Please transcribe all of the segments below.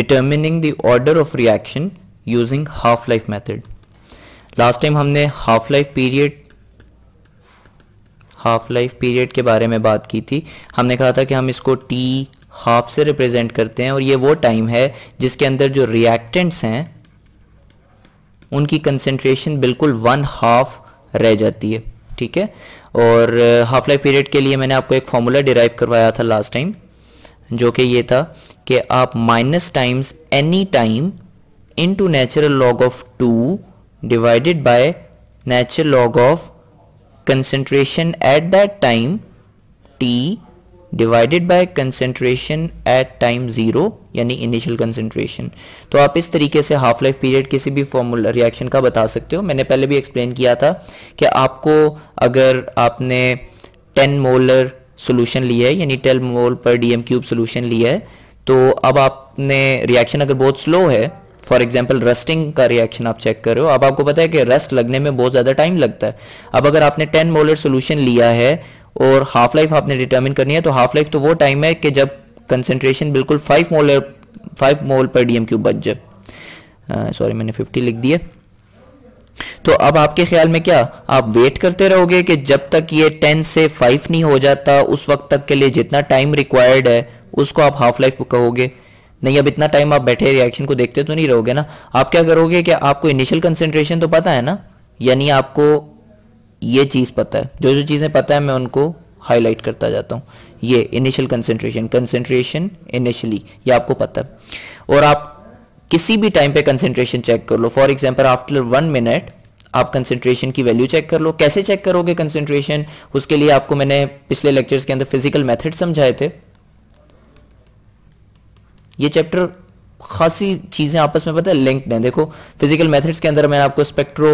determining the order of reaction using half-life method. Last time हमने half life period half life period के बारे में बात की थी हमने कहा था कि हम इसको टी हाफ से रिप्रेजेंट करते हैं और ये वो टाइम है जिसके अंदर जो रिएक्टेंट्स हैं उनकी कंसेंट्रेशन बिल्कुल वन हाफ रह जाती है ठीक है और हाफ लाइफ पीरियड के लिए मैंने आपको एक फॉर्मूला डिराइव करवाया था लास्ट टाइम जो कि ये था कि आप minus times any time into natural log of two divided by natural log of concentration at that time T divided by concentration at time zero यानी इनिशियल कंसेंट्रेशन तो आप इस तरीके से हाफ लाइफ पीरियड किसी भी फॉर्मूला रिएक्शन का बता सकते हो मैंने पहले भी एक्सप्लेन किया था कि आपको अगर आपने 10 मोलर सॉल्यूशन लिया है यानी 10 मोल पर डीएम क्यूब सॉल्यूशन लिया है तो अब आपने रिएक्शन अगर बहुत स्लो है फॉर एग्जाम्पल रस्टिंग का रिएक्शन आप चेक कर रहे हो अब आपको पता है कि रस्ट लगने में बहुत ज़्यादा टाइम लगता है अब अगर आपने टेन मोलर सोल्यूशन लिया है और हाफ लाइफ आपने डिटर्मिन करनी है तो हाफ लाइफ तो वो टाइम है कि जब कंसेंट्रेशन बिल्कुल फाइव मोलर फाइव मोल पर डी एम क्यूब बच जाए सॉरी मैंने फिफ्टी लिख दिए तो अब आपके ख्याल में क्या आप वेट करते रहोगे कि जब तक ये टेन से फाइव नहीं हो जाता उस वक्त तक के लिए जितना टाइम रिक्वायर्ड है उसको आप हाफ लाइफ कहोगे नहीं अब इतना टाइम आप बैठे रिएक्शन को देखते तो नहीं रहोगे ना आप क्या करोगे कि आपको इनिशियल कंसेंट्रेशन तो पता है ना यानी आपको ये चीज़ पता है जो जो चीज़ें पता है मैं उनको हाईलाइट करता जाता हूँ ये इनिशियल कंसेंट्रेशन कंसेंट्रेशन इनिशियली ये आपको पता है और आप किसी भी टाइम पे कंसेंट्रेशन चेक कर लो for example after one minute आप कंसेंट्रेशन की वैल्यू चेक कर लो कैसे चेक करोगे कंसेंट्रेशन उसके लिए आपको मैंने पिछले लेक्चर्स के अंदर फिजिकल मेथड समझाए थे ये चैप्टर खासी चीज़ें आपस में पता है लिंक्ड हैं देखो फिजिकल मेथड्स के अंदर मैंने आपको स्पेक्ट्रो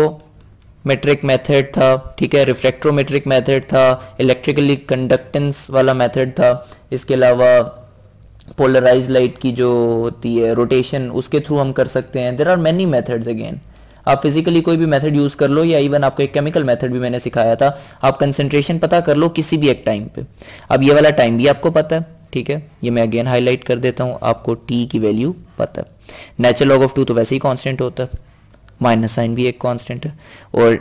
मेट्रिक मेथड था ठीक है रिफ्रेक्ट्रोमेट्रिक मेथड था इलेक्ट्रिकली कंडक्टेंस वाला मेथड था इसके अलावा पोलराइज लाइट की जो होती है रोटेशन उसके थ्रू हम कर सकते हैं there are many methods again आप फिजिकली कोई भी मेथड यूज कर लो या इवन आपको एक केमिकल मेथड भी मैंने सिखाया था आप कंसंट्रेशन पता कर लो किसी भी एक टाइम पे अब ये वाला टाइम भी आपको पता है ठीक है ये मैं अगेन हाईलाइट कर देता हूँ आपको टी की वैल्यू पता है नेचुरल लॉग ऑफ टू तो वैसे ही कॉन्स्टेंट होता है माइनस साइन भी एक कांस्टेंट है और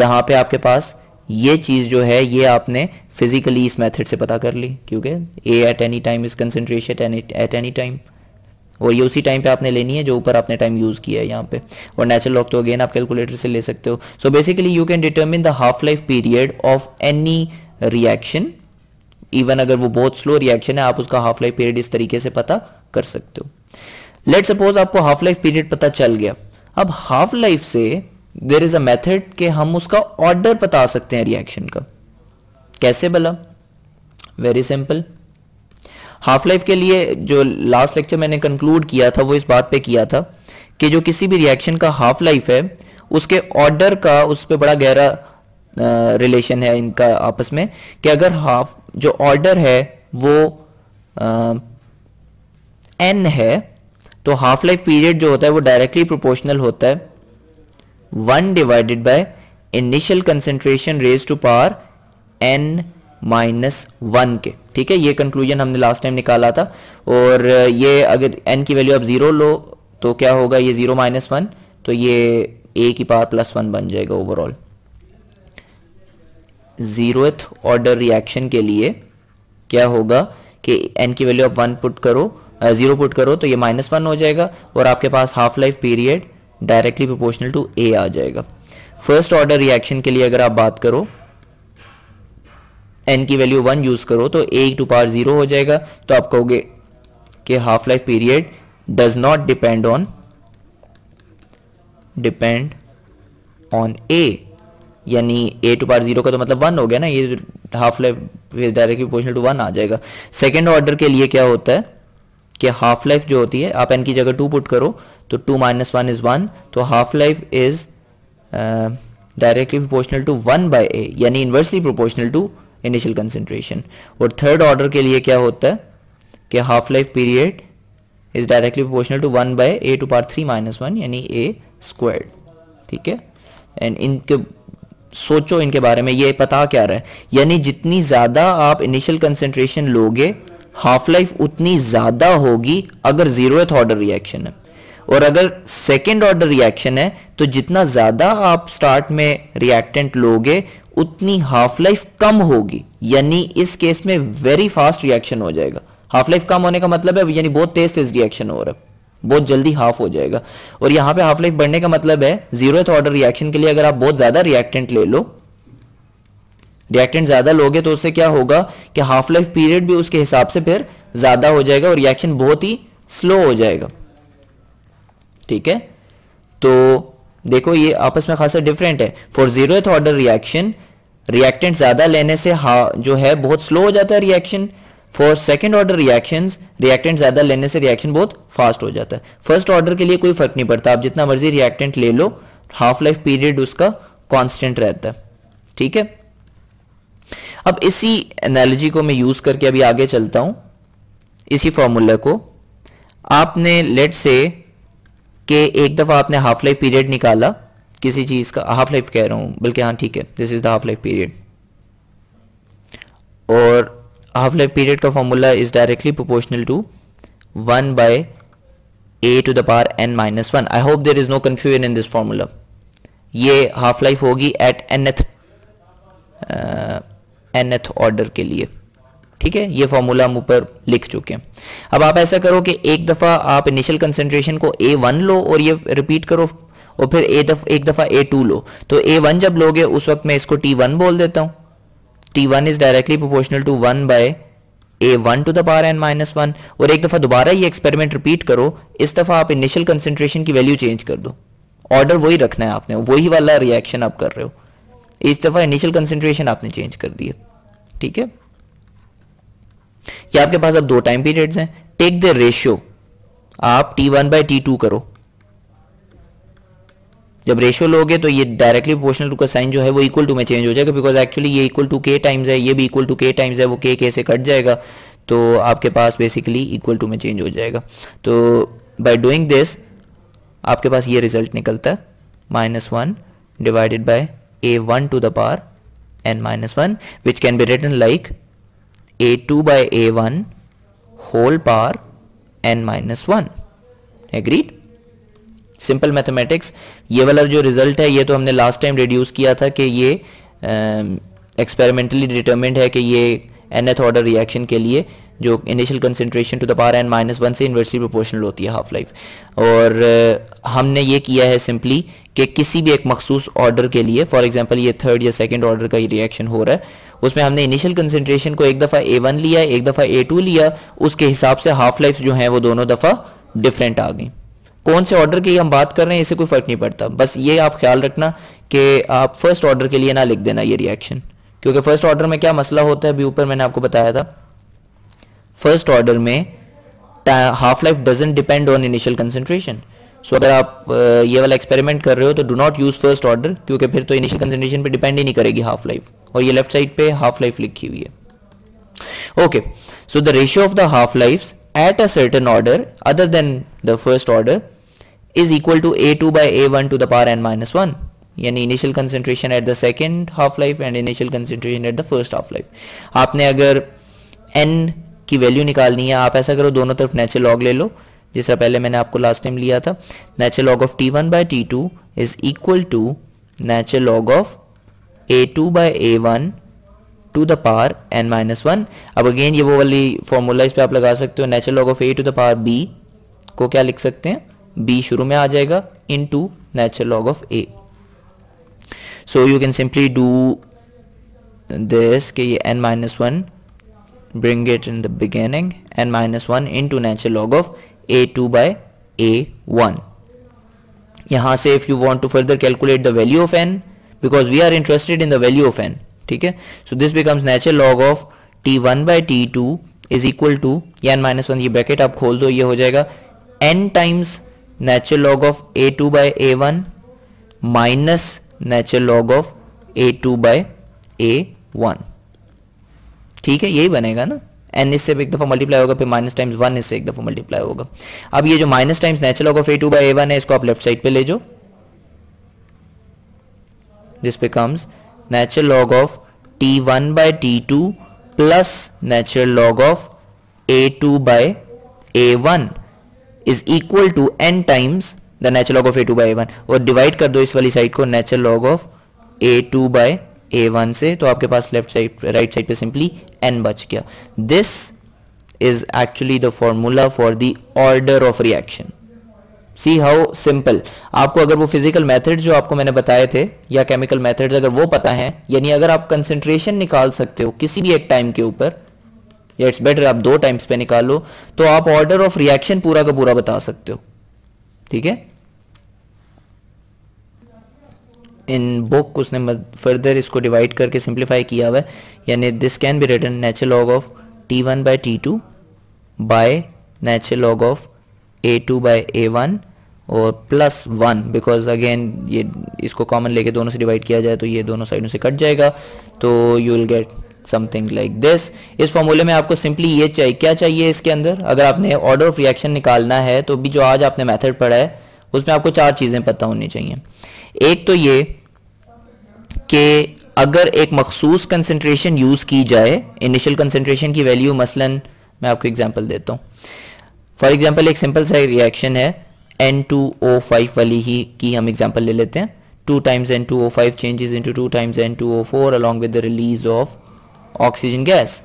यहाँ पे आपके पास ये चीज़ जो है ये आपने फिजिकली इस मेथड से पता कर ली क्योंकि A at any time is concentration at any time और ये उसी टाइम पे आपने लेनी है जो ऊपर आपने टाइम यूज़ किया है यहाँ पे और नेचुरल लॉग तो अगेन आप कैलकुलेटर से ले सकते हो so basically you can determine the half life period of any reaction even अगर वो बहुत स्लो रिएक्शन है आप उसका हाफ लाइफ पीरियड इस तरीके से पता कर सकते हो लेट सपोज आपको हाफ लाइफ पीरियड पता चल गया अब हाफ लाइफ से देर इज अ मेथड के हम उसका ऑर्डर बता सकते हैं रिएक्शन का कैसे भला वेरी सिंपल हाफ लाइफ के लिए जो लास्ट लेक्चर मैंने कंक्लूड किया था वो इस बात पे किया था कि जो किसी भी रिएक्शन का हाफ लाइफ है उसके ऑर्डर का उस पर बड़ा गहरा रिलेशन है इनका आपस में कि अगर हाफ जो ऑर्डर है वो एन है तो हाफ लाइफ पीरियड जो होता है वो डायरेक्टली प्रोपोर्शनल होता है one divided by initial concentration raise to power N minus one के ठीक है ये कंक्लूजन हमने लास्ट टाइम निकाला था और ये अगर एन की वैल्यू आप जीरो लो तो क्या होगा ये जीरो माइनस वन तो ये ए की पावर प्लस वन बन जाएगा ओवरऑल ज़ीरोथ ऑर्डर रिएक्शन के लिए क्या होगा कि एन की वैल्यू आप वन पुट करो ज़ीरो पुट करो तो ये माइनस वन हो जाएगा और आपके पास half life period directly proportional to A आ जाएगा फर्स्ट ऑर्डर रिएक्शन के लिए अगर आप बात करो एन की वैल्यू वन यूज़ करो तो ए टू पार ज़ीरो हो जाएगा तो आप कहोगे कि half life period does not depend on depend on A यानी ए टू पार जीरो का तो मतलब वन हो गया ना ये half life directly proportional to one आ जाएगा सेकेंड ऑर्डर के लिए क्या होता है कि हाफ लाइफ जो होती है आप एन की जगह टू पुट करो तो two minus one is one तो half life is directly proportional to one by A यानी inversely proportional to initial concentration और थर्ड ऑर्डर के लिए क्या होता है कि half life period is directly proportional to one by A to power three minus one यानी A squared ठीक है एंड इनके सोचो इनके बारे में ये पता क्या रहा है यानी जितनी ज़्यादा आप इनिशियल कंसेंट्रेशन लोगे हाफ लाइफ उतनी ज़्यादा होगी अगर जीरोथ ऑर्डर रिएक्शन है और अगर सेकेंड ऑर्डर रिएक्शन है तो जितना ज़्यादा आप स्टार्ट में रिएक्टेंट लोगे उतनी हाफ लाइफ कम होगी यानी इस केस में वेरी फास्ट रिएक्शन हो जाएगा हाफ लाइफ कम होने का मतलब है यानी बहुत तेज तेज रिएक्शन हो रहा है बहुत जल्दी हाफ हो जाएगा और यहां पे हाफ लाइफ बढ़ने का मतलब है जीरो ऑर्डर रिएक्शन के लिए अगर आप बहुत ज्यादा रिएक्टेंट ले लो रिएक्टेंट ज्यादा लोगे तो उससे क्या होगा कि हाफ लाइफ पीरियड भी उसके हिसाब से फिर ज्यादा हो जाएगा और रिएक्शन बहुत ही स्लो हो जाएगा ठीक है तो देखो ये आपस में खासा डिफरेंट है for zero order reaction reactant ज्यादा लेने से हा जो है बहुत स्लो हो जाता है reaction for second order reaction reactant ज्यादा लेने से रिएक्शन बहुत फास्ट हो जाता है फर्स्ट ऑर्डर के लिए कोई फर्क नहीं पड़ता आप जितना मर्जी रिएक्टेंट ले लो हाफ लाइफ पीरियड उसका कॉन्स्टेंट रहता है ठीक है अब इसी एनालॉजी को मैं यूज करके अभी आगे चलता हूं इसी फॉर्मूला को आपने लेट से के एक दफा आपने हाफ लाइफ पीरियड निकाला किसी चीज का हाफ लाइफ कह रहा हूं बल्कि हाँ ठीक है this is the half life period और हाफ लाइफ पीरियड का formula is directly proportional to one by a to the power N minus one I hope there is no confusion in this formula ये half life होगी at nth nth order के लिए ठीक है ये formula हम ऊपर लिख चुके हैं अब आप ऐसा करो कि एक दफ़ा आप इनिशियल कंसेंट्रेशन को ए वन लो और ये रिपीट करो और फिर ए दफ, एक दफ़ा ए टू लो तो ए वन जब लोगे उस वक्त मैं इसको टी वन बोल देता हूं t one is directly proportional to one by A one to the power N minus one और एक दफा दोबारा ये एक्सपेरिमेंट रिपीट करो इस दफा आप इनिशियल कंसेंट्रेशन की वैल्यू चेंज कर दो ऑर्डर वही रखना है आपने वही वाला रिएक्शन आप कर रहे हो इस दफा इनिशियल कंसेंट्रेशन आपने चेंज कर दिए ठीक है ये आपके पास अब दो टाइम पीरियड्स हैं टेक द रेशियो आप t one by t two करो जब रेशियो लोगे तो ये डायरेक्टली प्रोपोर्शनल टू का साइन जो है वो इक्वल टू में चेंज हो जाएगा बिकॉज एक्चुअली ये इक्वल टू के टाइम्स है ये भी इक्वल टू के टाइम्स है वो के के से कट जाएगा तो आपके पास बेसिकली इक्वल टू में चेंज हो जाएगा तो बाई डूइंग दिस आपके पास ये रिजल्ट निकलता है minus one divided by A one to the power n minus one which can be written like A two by A one whole power n minus one agreed simple mathematics ये वाला जो result है ये तो हमने last time reduce किया था कि ये एक्सपेरिमेंटली डिटर्मेंट है कि ये एनथ ऑर्डर रिएक्शन के लिए जो initial concentration to the power N minus one से इन्वर्सली प्रोपोर्शनल होती है हाफ लाइफ और हमने ये किया है सिंपली कि किसी भी एक मखसूस ऑर्डर के लिए फॉर एग्जांपल ये थर्ड या सेकंड ऑर्डर का रिएक्शन हो रहा है उसमें हमने इनिशियल कंसेंट्रेशन को एक दफ़ा ए वन लिया एक दफ़ा ए टू लिया उसके हिसाब से हाफ लाइफ जो है वो दोनों दफ़ा डिफरेंट आ गई कौन से ऑर्डर की हम बात कर रहे हैं इसे कोई फर्क नहीं पड़ता बस ये आप ख्याल रखना कि आप फर्स्ट ऑर्डर के लिए ना लिख देना ये रिएक्शन क्योंकि फर्स्ट ऑर्डर में क्या मसला होता है अभी ऊपर मैंने आपको बताया था फर्स्ट ऑर्डर में half life doesn't depend on initial concentration so अगर आप ये वाला एक्सपेरिमेंट कर रहे हो तो do not use first order क्योंकि फिर तो इनिशियल कंसेंट्रेशन पे डिपेंड ही नहीं करेगी हाफ लाइफ और ये लेफ्ट साइड पे हाफ लाइफ लिखी हुई है okay so the ratio of the half life at a certain order other than the first order is equal to A2 by A1 to the power n minus one यानी initial concentration at the second half life and initial concentration at the first half life आपने अगर N की value निकालनी है आप ऐसा करो दोनों तरफ नेचुरल लॉग ले लो जिस तरह पहले मैंने आपको लास्ट टाइम लिया था natural log of t one by t two is equal to natural log of A two by A one to the power N minus one अब अगेन ये वो वाली फॉर्मूला इस पर आप लगा सकते हो natural log of A to the power B को क्या लिख सकते हैं बी शुरू में आ जाएगा into natural log of A so you can simply do this कि ये n minus one bring it in the beginning n minus one into natural log of A two by A one यहां से if you want to further calculate the value of n because we are interested in the value of n ठीक है so this becomes natural log of t one by t two is equal to n minus one ये bracket आप खोल दो ये हो जाएगा n times natural log of A two by A one minus natural log of A two by A one ठीक है यही बनेगा ना एन इससे एक दफा मल्टीप्लाई होगा फिर माइनस टाइम्स वन इससे एक दफा मल्टीप्लाई होगा अब ये जो minus times natural log of A two by A one है इसको आप लेफ्ट साइड पे ले जो this becomes natural log of t one by t two plus natural log of A two by A one is equal to n times the nature log of A two by A one और divide कर दो इस वाली side को nature log of A two by A one से तो आपके पास लेफ्ट साइड राइट साइड पे सिंपली एन बच गया this is actually the formula for the order of reaction see how simple आपको अगर वो फिजिकल मेथड जो आपको मैंने बताए थे या केमिकल मेथड्स अगर वो पता है यानी अगर आप कंसेंट्रेशन निकाल सकते हो किसी भी एक टाइम के ऊपर या इट्स बेटर आप दो टाइम्स पे निकालो तो आप ऑर्डर ऑफ रिएक्शन पूरा का पूरा बता सकते हो ठीक है इन बुक उसने फर्दर इसको डिवाइड करके सिंप्लीफाई किया हुआ है यानी this can be written natural log of t one by t two by natural log of A two by A one और प्लस वन बिकॉज अगेन ये इसको कॉमन लेके दोनों से डिवाइड किया जाए तो ये दोनों साइडों से कट जाएगा तो you will get something like this इस फॉर्मूले में आपको सिंपली ये चाहिए क्या चाहिए इसके अंदर अगर आपने ऑर्डर ऑफ रिएक्शन निकालना है तो भी जो आज आपने मेथड पढ़ा है उसमें आपको चार चीज़ें पता होनी चाहिए एक तो ये कि अगर एक मखसूस कंसेंट्रेशन यूज़ की जाए इनिशियल कंसेंट्रेशन की वैल्यू मसलन मैं आपको एग्जाम्पल देता हूँ फॉर एग्जाम्पल एक सिंपल सा रिएक्शन है एन टू ओ फाइव वाली ही की हम एग्जाम्पल ले लेते हैं two times N two O five changes into two times N two O four along with the release of oxygen gas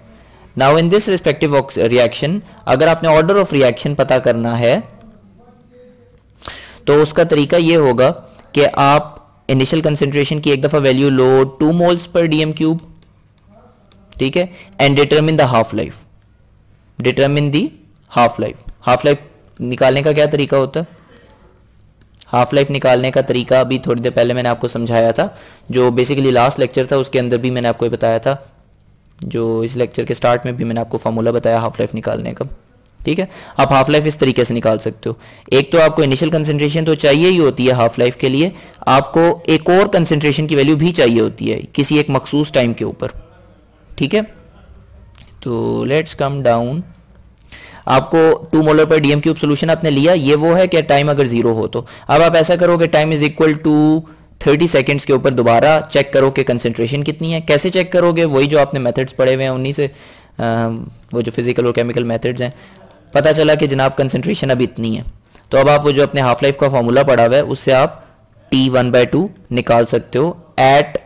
now in this respective reaction अगर आपने order of reaction पता करना है तो उसका तरीका यह होगा कि आप इनिशियल कंसेंट्रेशन की एक दफा वैल्यू लो two moles per dm cube ठीक है and determine the half life determine the half life half life निकालने का क्या तरीका होता है हाफ लाइफ निकालने का तरीका अभी थोड़ी देर पहले मैंने आपको समझाया था जो बेसिकली लास्ट लेक्चर था उसके अंदर भी मैंने आपको बताया था जो इस लेक्चर के स्टार्ट में भी मैंने आपको फार्मूला बताया हाफ लाइफ निकालने का ठीक है आप हाफ लाइफ इस तरीके से निकाल सकते हो एक तो आपको इनिशियल कंसेंट्रेशन तो चाहिए ही होती है हाफ लाइफ के लिए आपको एक और कंसेंट्रेशन की वैल्यू भी चाहिए होती है किसी एक मखसूस टाइम के ऊपर ठीक है तो लेट्स कम डाउन आपको two molar per dm cube solution आपने लिया ये वो है कि टाइम अगर जीरो हो तो अब आप ऐसा करोगे time is equal to 30 seconds के ऊपर दोबारा चेक करो कि कंसनट्रेशन कितनी है कैसे चेक करोगे वही जो आपने मेथड्स पढ़े हुए हैं उन्हीं से आ, वो जो फिजिकल और केमिकल मेथड्स हैं पता चला कि जनाब कंसनट्रेशन अब इतनी है तो अब आप वो जो अपने हाफ लाइफ का फॉर्मूला पढ़ा हुआ है उससे आप टी वन बाई टू निकाल सकते हो एट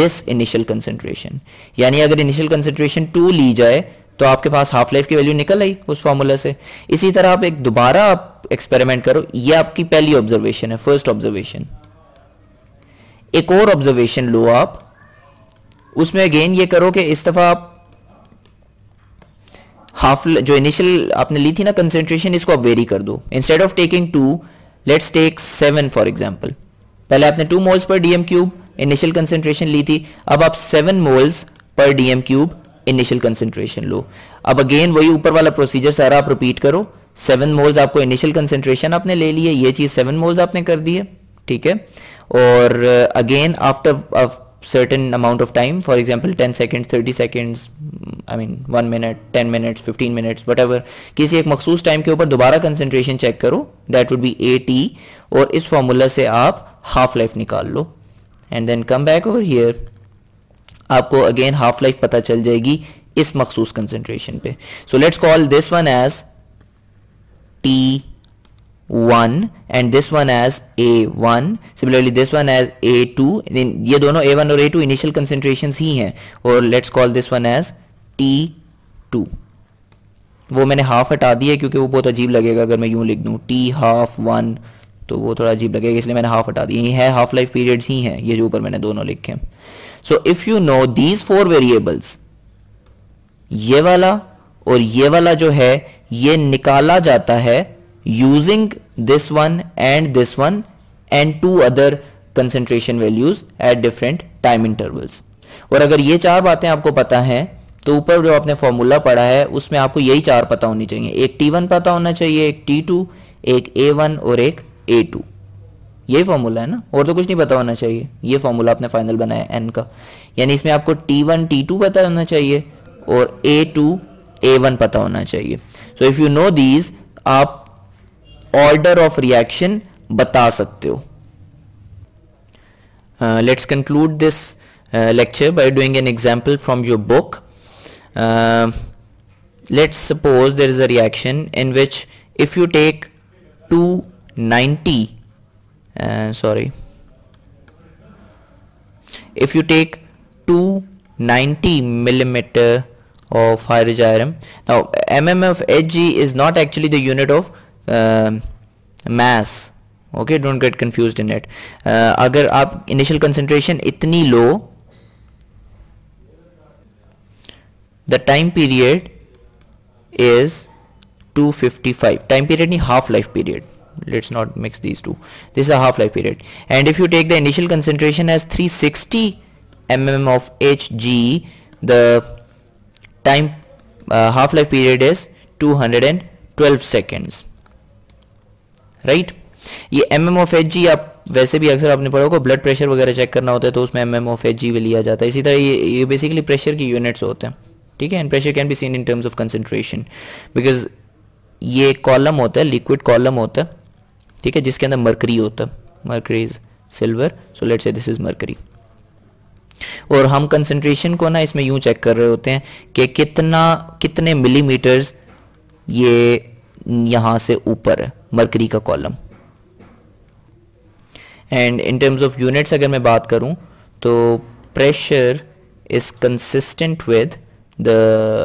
दिस इनिशियल कंसनट्रेशन यानी अगर इनिशियल कंसनट्रेशन टू ली जाए तो आपके पास हाफ लाइफ की वैल्यू निकल आई उस फॉर्मूला से इसी तरह आप एक दोबारा आप एक्सपेरिमेंट करो ये आपकी पहली ऑब्जर्वेशन है फर्स्ट ऑब्जर्वेशन एक और ऑब्जर्वेशन लो आप उसमें अगेन ये करो कि इस दफ़ा आप हाफ जो इनिशियल आपने ली थी ना कंसेंट्रेशन इसको आप वेरी कर दो instead of taking two let's take seven for example पहले आपने two moles per dm cube initial concentration ली थी अब आप seven moles per dm cube initial concentration लो अब अगेन वही ऊपर वाला प्रोसीजर सारा आप रिपीट करो सेवन मोल्स आपको इनिशियल कंसेंट्रेशन आपने ले लिया ये चीज सेवन मोल्स आपने कर दी है ठीक है और again after amount of time for example ten seconds thirty seconds I mean one minute ten minutes fifteen minutes minutes ever किसी एक मखसूस टाइम के ऊपर दोबारा कंसेंट्रेशन चेक करो that would be a t और इस फॉर्मूला से आप हाफ लाइफ निकाल लो and then come back over here आपको अगेन हाफ लाइफ पता चल जाएगी इस मखसूस कंसेंट्रेशन पे so let's call this one as t one and this one as A one similarly this one as A two ये दोनों ए वन और ए टू इनिशियल कंसेंट्रेशन ही हैं और let's call this one as t two वो मैंने half हटा दी है क्योंकि वो बहुत अजीब लगेगा अगर मैं यूं लिख दू टी हाफ वन तो वो थोड़ा अजीब लगेगा इसलिए मैंने हाफ हटा दी ये है हाफ लाइफ पीरियड्स ही हैं ये जो ऊपर मैंने दोनों लिखे हैं so if you know these four variables ये वाला और ये वाला जो है ये निकाला जाता है using this one and this one and two other concentration values at different time intervals और अगर ये चार बातें आपको पता हैं तो ऊपर जो आपने फॉर्मूला पढ़ा है उसमें आपको यही चार पता होनी चाहिए एक T1 पता होना चाहिए एक T2 एक A1 और एक A2 ये फॉर्मूला है ना और तो कुछ नहीं पता होना चाहिए ये फॉर्मूला आपने फाइनल बनाया एन का यानी इसमें आपको टी वन टी टू पता होना चाहिए और ए टू ए वन पता होना चाहिए so if you know these आप ऑर्डर ऑफ रिएक्शन बता सकते Let's conclude this uh, lecture by doing an example from your book uh, let's suppose there is a reaction in which if you take 290 uh, sorry if you take 290 millimeter of hydrogen now mm of hg is not actually the unit of um, mass okay don't get confused in it uh, अगर आप initial concentration इतनी low the time period is 255 time period नहीं half life period let's not mix these two this is a half life period and if you take the initial concentration as 360 mm of Hg the time uh, half life period is 212 seconds right ये M M of H G आप वैसे भी अक्सर आपने पढ़ा होगा blood pressure वगैरह check करना होता है तो उसमें M M of H G भी लिया जाता है इसी तरह ये ये बेसिकली प्रेशर की यूनिट्स होते हैं ठीक है and pressure can be seen in terms of concentration because ये कॉलम होता है लिक्विड कॉलम होता है ठीक है जिसके अंदर मरकरी होता है mercury is silver so let's say this is mercury और हम कंसंट्रेशन को ना इसमें यूं चेक कर रहे होते हैं कि कितना कितने मिलीमीटर्स ये यहां से ऊपर मरकरी का column and in terms of units अगर मैं बात करूं तो pressure is consistent with the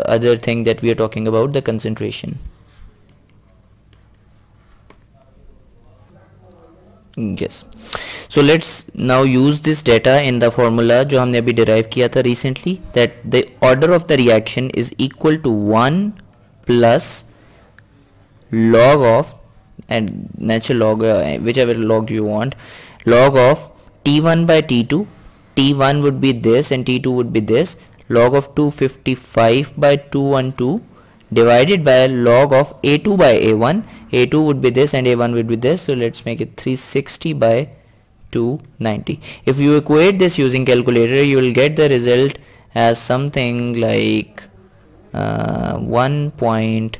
other thing that we are talking about the concentration yes so let's now use this data in the formula जो हमने अभी derive किया था recently that the order of the reaction is equal to one plus log of and natural log uh, whichever log you want log of t1 by t2 t1 would be this and t2 would be this log of 255 by 212 divided by log of a2 by a1 a2 would be this and a1 would be this so let's make it 360 by 290 if you equate this using calculator you will get the result as something like uh, 1.8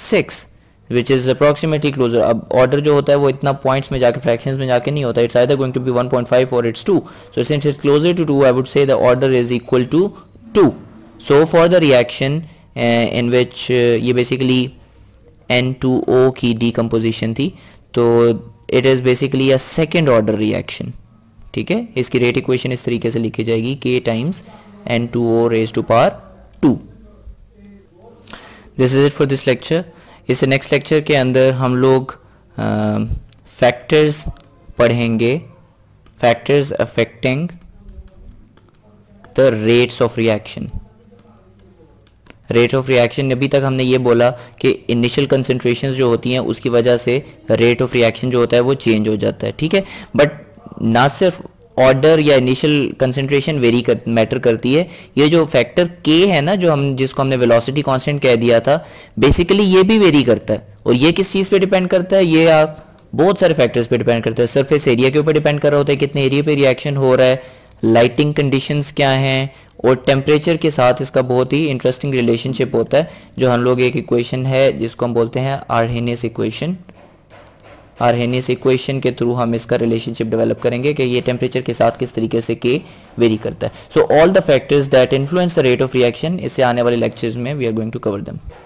six which is approximately closer अब order जो होता है वो इतना points में जाकर fractions में जाके नहीं होता it's either going to be 1.5 और it's 2 so since it's closer to 2 I would say the order is equal to two so for the reaction in which ये बेसिकली N2O की डीकम्पोजिशन थी तो it is basically a second order reaction ठीक है इसकी rate equation इस तरीके से लिखी जाएगी k times N two O raise to power two this is it for this lecture इस नेक्स्ट लेक्चर के अंदर हम लोग फैक्टर्स पढ़ेंगे factors affecting the rates of reaction rate of reaction अभी तक हमने ये बोला कि इनिशियल कंसनट्रेशन जो होती हैं उसकी वजह से रेट ऑफ रिएक्शन जो होता है वो चेंज हो जाता है ठीक है बट ना सिर्फ ऑर्डर या इनिशियल कंसेंट्रेशन वेरी कर, मैटर करती है ये जो फैक्टर के है ना जो हम जिसको हमने वेलोसिटी कांस्टेंट कह दिया था बेसिकली ये भी वेरी करता है और ये किस चीज़ पे डिपेंड करता है ये आप बहुत सारे फैक्टर्स पे डिपेंड करता है सरफेस एरिया के ऊपर डिपेंड कर रहा होता है कितने एरिया पे रिएक्शन हो रहा है लाइटिंग कंडीशंस क्या हैं और टेम्परेचर के साथ इसका बहुत ही इंटरेस्टिंग रिलेशनशिप होता है जो हम लोग एक इक्वेशन है जिसको हम बोलते हैं आरहेनियस इक्वेशन और इक्वेशन के थ्रू हम इसका रिलेशनशिप डेवलप करेंगे कि ये टेम्परेचर के साथ किस तरीके से के वेरी करता है so all the factors that influence the rate of reaction इससे आने वाले लेक्चर्स में we are going to cover दम